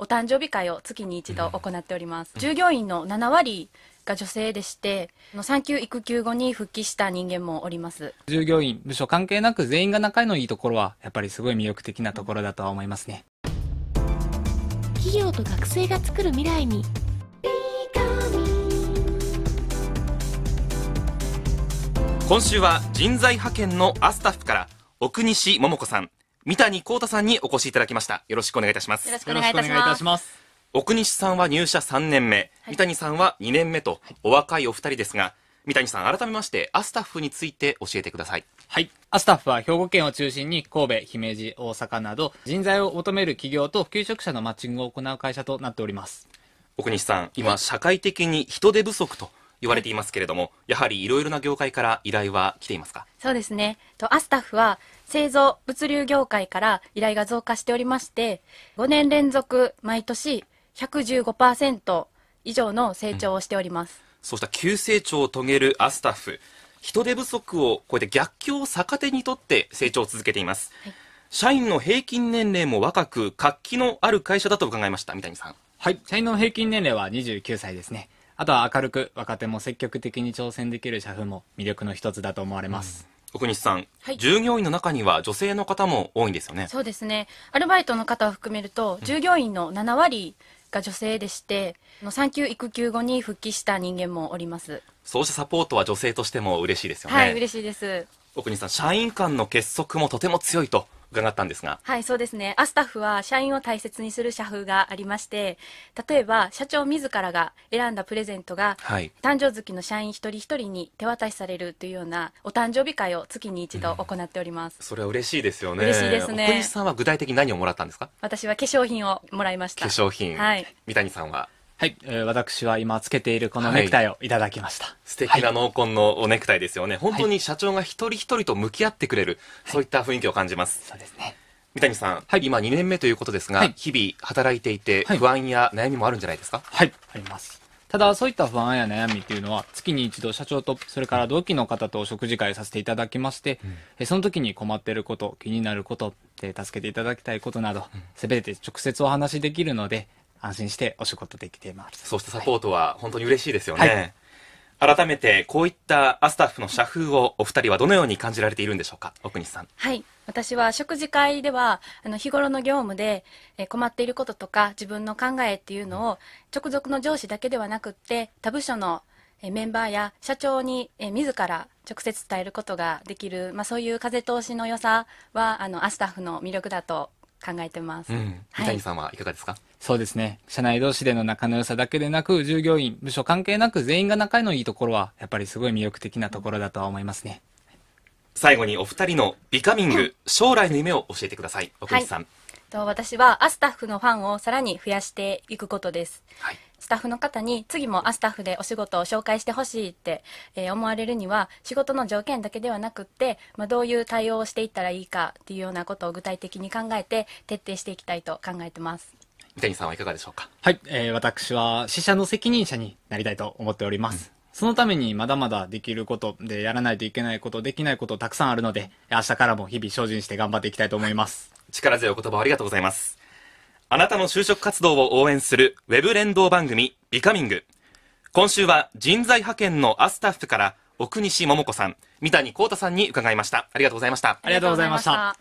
お誕生日会を月に一度行っております。従業員の7割が女性でして、産休育休後に復帰した人間もおります。従業員、部署関係なく全員が仲のいいところは、やっぱりすごい魅力的なところだとは思いますね。企業と学生が作る未来に。今週は人材派遣のアスタッフから奥西桃子さん三谷幸太さんにお越しいただきました。よろしくお願いいたします。よろしくお願いいたします。奥西さんは入社3年目、三谷さんは2年目と、お若いお二人ですが、三谷さん、改めまして、アスタッフについて教えてください。はい。アスタッフは兵庫県を中心に神戸、姫路、大阪など、人材を求める企業と求職者のマッチングを行う会社となっております。奥西さん、今、社会的に人手不足と言われていますけれども、はい、やはりいろいろな業界から依頼は来ていますかそうですね。と、アスタッフは製造物流業界から依頼が増加しておりまして、5年連続毎年115%以上の成長をしております。うん、そうした急成長を遂げるアスタッフ、人手不足をやえて逆境を逆手にとって成長を続けています。はい、社員の平均年齢も若く活気のある会社だと伺いました三谷さんはい社員の平均年齢は29歳ですねあとは明るく若手も積極的に挑戦できる社風も魅力の一つだと思われます。うん奥西さん、はい、従業員の中には女性の方も多いんですよね。そうですね。アルバイトの方を含めると、従業員の7割が女性でして、うん、産休育休後に復帰した人間もおります。そうしたサポートは女性としても嬉しいですよね。はい、嬉しいです。奥西さん、社員間の結束もとても強いと伺ったんですがはいそうですねアスタッフは社員を大切にする社風がありまして例えば社長自らが選んだプレゼントが、はい、誕生月の社員一人一人に手渡しされるというようなお誕生日会を月に一度行っております、うん、それは嬉しいですよね嬉しいですね小西さんは具体的に何をもらったんですか私は化粧品をもらいました化粧品、はい、三谷さんははい、えー、私は今つけているこのネクタイをいただきました。はい、素敵な濃紺のおネクタイですよね。本当に社長が一人一人と向き合ってくれる、はい、そういった雰囲気を感じます。そうですね。三谷さん、はい、今2年目ということですが、はい、日々働いていて、不安や悩みもあるんじゃないですかはい、あります。ただ、そういった不安や悩みっていうのは、月に一度社長と、それから同期の方と食事会させていただきまして、うん、その時に困っていること、気になること、助けていただきたいことなど、すべて直接お話しできるので、安心してお仕事できています。そうしたサポートは本当に嬉しいですよね。はい、改めて、こういったアスタッフの社風をお二人はどのように感じられているんでしょうか奥西さん。はい。私は食事会では、あの、日頃の業務で困っていることとか、自分の考えっていうのを、直属の上司だけではなくって、他部署のメンバーや社長に自ら直接伝えることができる、まあ、そういう風通しの良さはあのアスタッフの魅力だと考えてます、うん、三谷さんはいかがですか、そうですね。社内同士での仲の良さだけでなく、従業員、部署関係なく全員が仲のいいところは、やっぱりすごい魅力的なところだとは思いますね。最後にお二人のビカミング、将来の夢を教えてください。奥西さん。はいと私はアスタッフのファンをさらに増やしていくことです、はい、スタッフの方に次もアスタッフでお仕事を紹介してほしいって、えー、思われるには仕事の条件だけではなくって、まあ、どういう対応をしていったらいいかっていうようなことを具体的に考えて徹底していきたいと考えてます三谷さんはいかがでしょうかはい、えー、私は死者の責任者になりたいと思っております。うんそのためにまだまだできることでやらないといけないこと、できないことたくさんあるので、明日からも日々精進して頑張っていきたいと思います。力強いお言葉ありがとうございます。あなたの就職活動を応援するウェブ連動番組ビカミング。今週は人材派遣のアスタッフから奥西桃子さん、三谷幸太さんに伺いました。ありがとうございました。ありがとうございました。